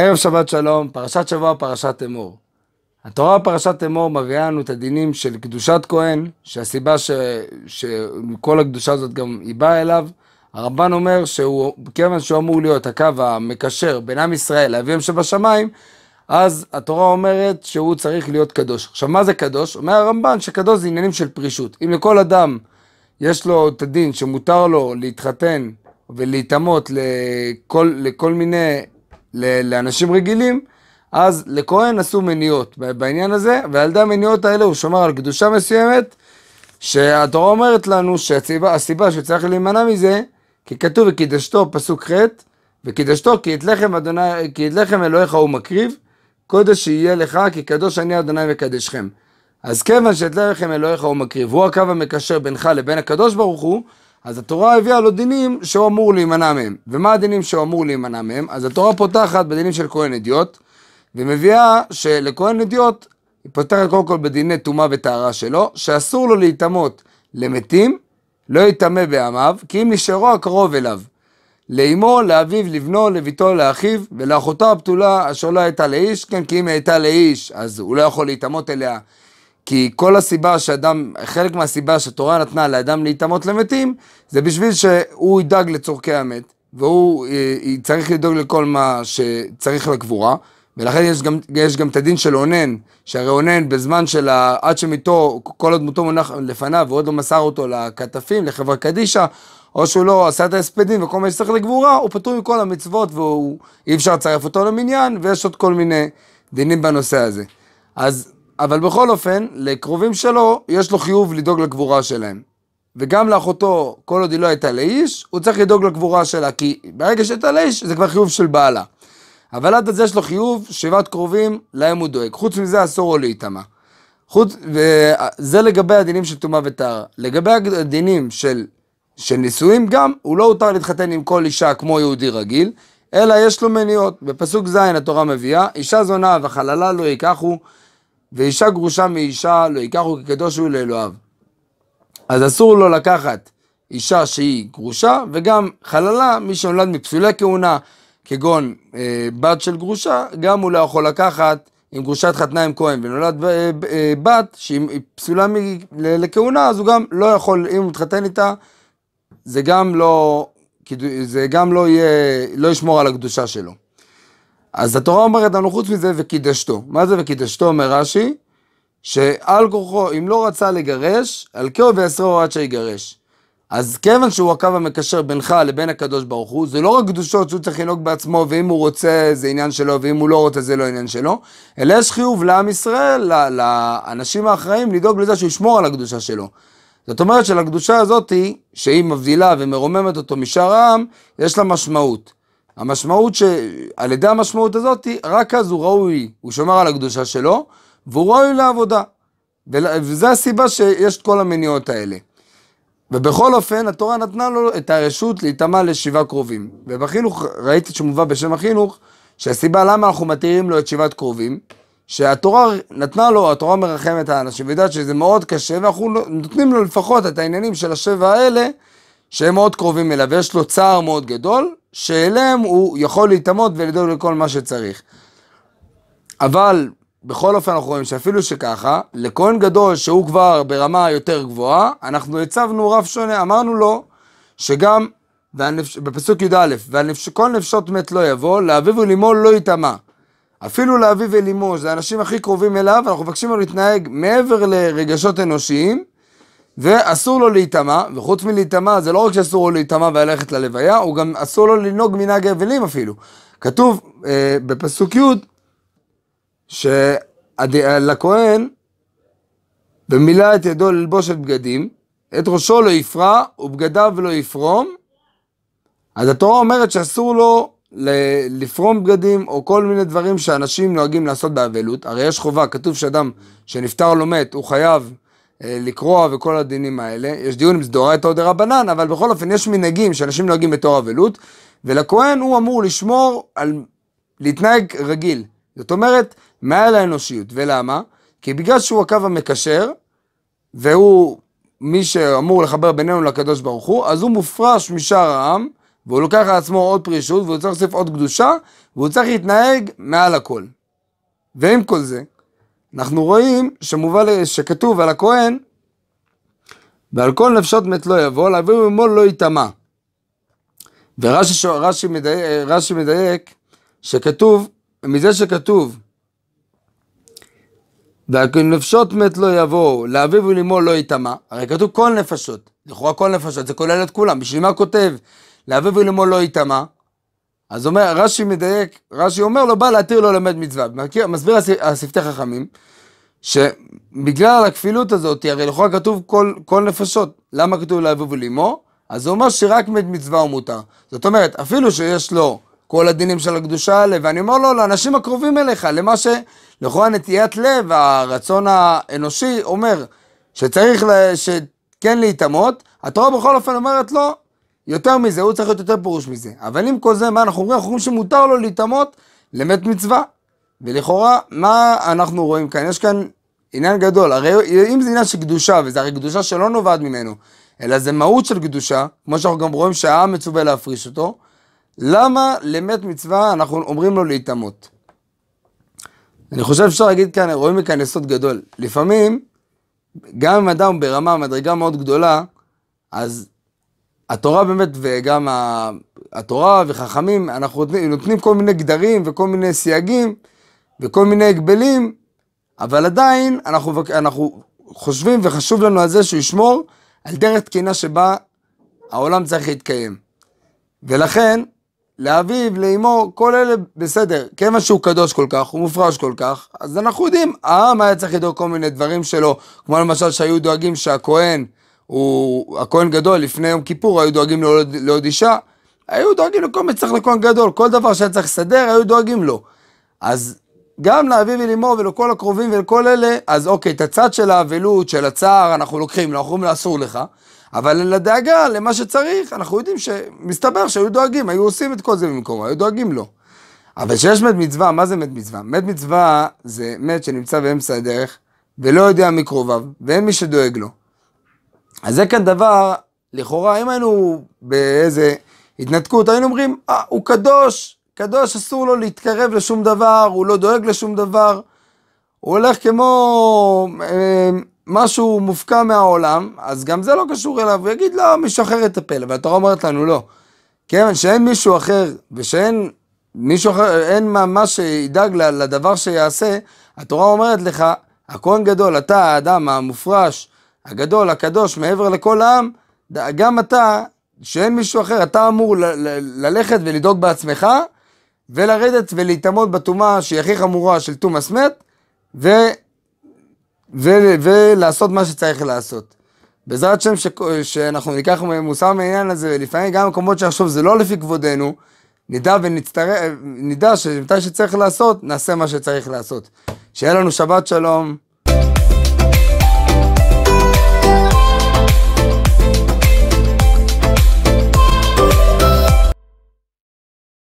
ערב שבת שלום, פרשת שבוע, פרשת אמור. התורה פרשת אמור מביאה לנו את הדינים של קדושת כהן, שהסיבה ש... שכל הקדושה הזאת גם היא באה אליו. הרמב"ן אומר שהוא, כיוון שהוא אמור להיות הקו המקשר בין עם ישראל לאביהם שבשמיים, אז התורה אומרת שהוא צריך להיות קדוש. עכשיו, מה זה קדוש? אומר הרמב"ן שקדוש זה עניינים של פרישות. אם לכל אדם יש לו את הדין שמותר לו להתחתן ולהיטמות לכל, לכל מיני לאנשים רגילים, אז לכהן עשו מניות בעניין הזה, ועל ידי המניות האלה הוא שומר על קדושה מסוימת, שהתורה אומרת לנו שהסיבה שצריך להימנע מזה, כי כתוב וקידשתו פסוק ח' וקידשתו כי את לחם, אדוני, כי את לחם אלוהיך הוא מקריב, קודש יהיה לך כי קדוש אני אדוני מקדשכם. אז כיוון שאת לחם אלוהיך הוא מקריב, הוא הקו המקשר בינך לבין הקדוש ברוך הוא, אז התורה הביאה לו דינים שהוא אמור להימנע מהם. ומה הדינים שהוא אמור להימנע מהם? אז התורה פותחת בדינים של כהן אדיוט, ומביאה שלכהן אדיוט, היא פותחת קודם כל בדיני טומאה וטהרה שלו, שאסור לו להיטמות למתים, לא יטמא בעמיו, כי אם נשארו הקרוב אליו. לאמו, לאביו, לבנו, לביתו, לאחיו, ולאחותו הבתולה אשר לא הייתה לאיש, כן כי אם היא הייתה לאיש, אז הוא לא יכול להיטמות אליה כי כל הסיבה שאדם, חלק מהסיבה שהתורה נתנה לאדם להיטמות למתים, זה בשביל שהוא ידאג לצורכי המת, והוא אה, צריך לדאוג לכל מה שצריך לקבורה, ולכן יש גם, יש גם את הדין של אונן, שהרי אונן בזמן של עד שמיתו, כל עוד מותו מונח לפניו, ועוד לא מסר אותו לכתפים, לחברה קדישא, או שהוא לא עשה את ההספדים וכל מה שצריך לקבורה, הוא פטור מכל המצוות ואי אפשר לצרף אותו למניין, ויש עוד כל מיני דינים בנושא הזה. אז אבל בכל אופן, לקרובים שלו, יש לו חיוב לדאוג לקבורה שלהם. וגם לאחותו, כל עוד היא לא הייתה לאיש, הוא צריך לדאוג לקבורה שלה, כי ברגע שהייתה לאיש, זה כבר חיוב של בעלה. אבל עד אז יש לו חיוב, שבעת קרובים, להם הוא דואג. חוץ מזה, אסור לו להיטמע. חוץ, וזה לגבי הדינים של טומאה וטהרה. לגבי הדינים של, של נישואים גם, הוא לא הותר להתחתן עם כל אישה כמו יהודי רגיל, אלא יש לו מניעות. בפסוק ז' התורה מביאה, אישה זונה וחללה לא ייקחו, ואישה גרושה מאישה לא ייקחו כקדוש הוא לאלוהיו. אז אסור לו לקחת אישה שהיא גרושה, וגם חללה, מי שנולד מפסולי כהונה, כגון אה, בת של גרושה, גם הוא לא יכול לקחת, עם גרושת חתנה עם כהן ונולד אה, אה, בת שהיא פסולה מ, ל, לכהונה, אז הוא גם לא יכול, אם הוא מתחתן איתה, זה גם לא, זה גם לא יהיה, לא ישמור על הקדושה שלו. אז התורה אומרת לנו חוץ מזה וקידשתו. מה זה וקידשתו אומר רש"י? שעל כוחו, אם לא רצה לגרש, על כהו ויסרו עד שיגרש. אז כיוון שהוא הקו המקשר בינך לבין הקדוש ברוך הוא, זה לא רק קדושות שהוא צריך לנהוג בעצמו, ואם הוא רוצה זה עניין שלו, ואם הוא לא רוצה זה לא עניין שלו, אלא יש חיוב לעם ישראל, לאנשים האחראים, לדאוג לזה שהוא ישמור על הקדושה שלו. זאת אומרת שלקדושה הזאת, שהיא מבדילה ומרוממת אותו משאר העם, יש לה משמעות. המשמעות שעל ידי המשמעות הזאת, רק אז הוא ראוי, הוא שומר על הקדושה שלו, והוא ראוי לעבודה. וזו הסיבה שיש את כל המניעות האלה. ובכל אופן, התורה נתנה לו את הרשות להיטמע לשבעה קרובים. ובחינוך, ראיתי שמובא בשם החינוך, שהסיבה למה אנחנו מתירים לו את שבעת קרובים, שהתורה נתנה לו, התורה מרחמת האנשים, ויודעת שזה מאוד קשה, ואנחנו נותנים לו לפחות את העניינים של השבע האלה, שהם מאוד קרובים אליו, ויש לו צער מאוד גדול, שאליהם הוא יכול להיטמות ולדאוג לכל מה שצריך. אבל בכל אופן אנחנו רואים שאפילו שככה, לכהן גדול שהוא כבר ברמה יותר גבוהה, אנחנו הצבנו רב שונה, אמרנו לו שגם, והנפש, בפסוק י"א, וכל נפשות מת לא יבוא, לאביו ולימו לא יטמע. אפילו לאביו ולימו, שזה האנשים הכי קרובים אליו, אנחנו מבקשים לו להתנהג מעבר לרגשות אנושיים, ואסור לו להיטמע, וחוץ מלהיטמע, זה לא רק שאסור לו להיטמע וללכת ללוויה, הוא גם אסור לו לנהוג מנהג אבלים אפילו. כתוב אה, בפסוק י' שלכהן, במילא את ידו ללבוש את בגדים, את ראשו לא יפרע ובגדיו לא יפרום. אז התורה אומרת שאסור לו לפרום בגדים או כל מיני דברים שאנשים נוהגים לעשות באבלות. הרי יש חובה, כתוב שאדם שנפטר לא מת, הוא חייב אה, לקרוע וכל הדינים האלה, יש דיון אם זה דאורייתא או דרבנן, אבל בכל אופן יש מנהגים שאנשים נוהגים בתור אבלות, ולכהן הוא אמור לשמור על, להתנהג רגיל, זאת אומרת, מעל האנושיות, ולמה? כי בגלל שהוא הקו המקשר, והוא מי שאמור לחבר בינינו לקדוש ברוך הוא, אז הוא מופרש משאר העם, והוא לוקח על עצמו עוד פרישות, והוא צריך להוסיף עוד קדושה, והוא צריך להתנהג מעל הכל. ועם כל זה, אנחנו רואים שמובל, שכתוב על הכהן, ועל כל נפשות מת לא יבוא, להביא ממו לא יטמע. ורש"י מדייק, מדייק שכתוב, מזה שכתוב, והנפשות מת לא יבואו, לאביו ולאמו לא יטמע, הרי כתוב כל נפשות, לכאורה כל נפשות, זה כולל את כולם, בשביל מה כותב לאביו ולאמו לא יטמע? אז אומר, רש"י מדייק, רש"י אומר לו, בא להתיר לו ללמד מצווה. מסביר השפתי חכמים, שבגלל הכפילות הזאת, הרי לכאורה כתוב כל, כל נפשות. למה כתוב לאביו ולאמו? אז הוא אומר שרק מת מצווה הוא מותר. זאת אומרת, אפילו שיש לו כל הדינים של הקדושה האלה, ואני אומר לו, לאנשים הקרובים אליך, למה שלכאורה נטיית לב, הרצון האנושי אומר שצריך לה, שכן להיטמות, התורה בכל אופן אומרת לו, יותר מזה, הוא צריך להיות יותר פירוש מזה. אבל עם כל זה, מה אנחנו אומרים? אנחנו אומרים שמותר לו להיטמות למת מצווה. ולכאורה, מה אנחנו רואים כאן? יש כאן עניין גדול. הרי אם זה עניין של קדושה, וזה הרי קדושה שלא נובעת ממנו, אלא זה מהות של קדושה, כמו שאנחנו גם רואים שהעם מצווה להפריש אותו, למה למת מצווה אנחנו אומרים לו להיטמות? אני חושב שאפשר להגיד כאן, רואים מכאן יסוד גדול. לפעמים, גם אם אדם ברמה, מדרגה מאוד גדולה, אז התורה באמת, וגם התורה וחכמים, אנחנו נותנים, נותנים כל מיני גדרים וכל מיני סייגים וכל מיני הגבלים, אבל עדיין אנחנו, אנחנו חושבים וחשוב לנו על זה שהוא ישמור על דרך תקינה שבה העולם צריך להתקיים. ולכן, לאביו, לאמו, כל אלה בסדר. כיוון שהוא קדוש כל כך, הוא מופרש כל כך, אז אנחנו יודעים, העם היה צריך לדאוג כל מיני דברים שלו, כמו למשל שהיו דואגים שהכהן הוא, הכהן גדול לפני יום כיפור היו דואגים לו לעוד אישה, היו דואגים לכל מי מצח לכהן גדול, כל דבר שהיה צריך לסדר היו דואגים לו. אז גם לאביו ולימור ולכל הקרובים ולכל אלה, אז אוקיי, את הצד של האבלות, של הצער, אנחנו לוקחים, אנחנו אומרים לאסור לך, אבל לדאגה, למה שצריך, אנחנו יודעים שמסתבר שהיו דואגים, היו עושים את כל זה במקומו, היו דואגים לו. אבל כשיש מת מצווה, מה זה מת מצווה? מת מצווה זה מת שנמצא באמצע הדרך, ולא יודע מקרוביו, ואין מי שדואג לו. אז זה כאן דבר, לכאורה, אם היינו באיזה התנתקות, היינו אומרים, אה, הוא קדוש, קדוש אסור לו להתקרב לשום דבר, הוא לא דואג לשום דבר, הוא הולך כמו אה, משהו מופקע מהעולם, אז גם זה לא קשור אליו, הוא יגיד, לא, מישהו אחר יטפל, והתורה אומרת לנו, לא. כן, שאין מישהו אחר, ושאין מישהו אחר, אין ממש שידאג לדבר שיעשה, התורה אומרת לך, הכהן גדול, אתה האדם המופרש, הגדול, הקדוש, מעבר לכל העם, גם אתה, שאין מישהו אחר, אתה אמור ל- ל- ללכת ולדאוג בעצמך, ולרדת ולהיטמות בטומאה שהיא הכי חמורה של תומא סמת, ו- ו- ולעשות מה שצריך לעשות. בעזרת השם ש- שאנחנו ניקח מוסר מהעניין הזה, ולפעמים גם מקומות שעכשיו זה לא לפי כבודנו, נדע ונצטר... נדע שמתי שצריך לעשות, נעשה מה שצריך לעשות. שיהיה לנו שבת שלום.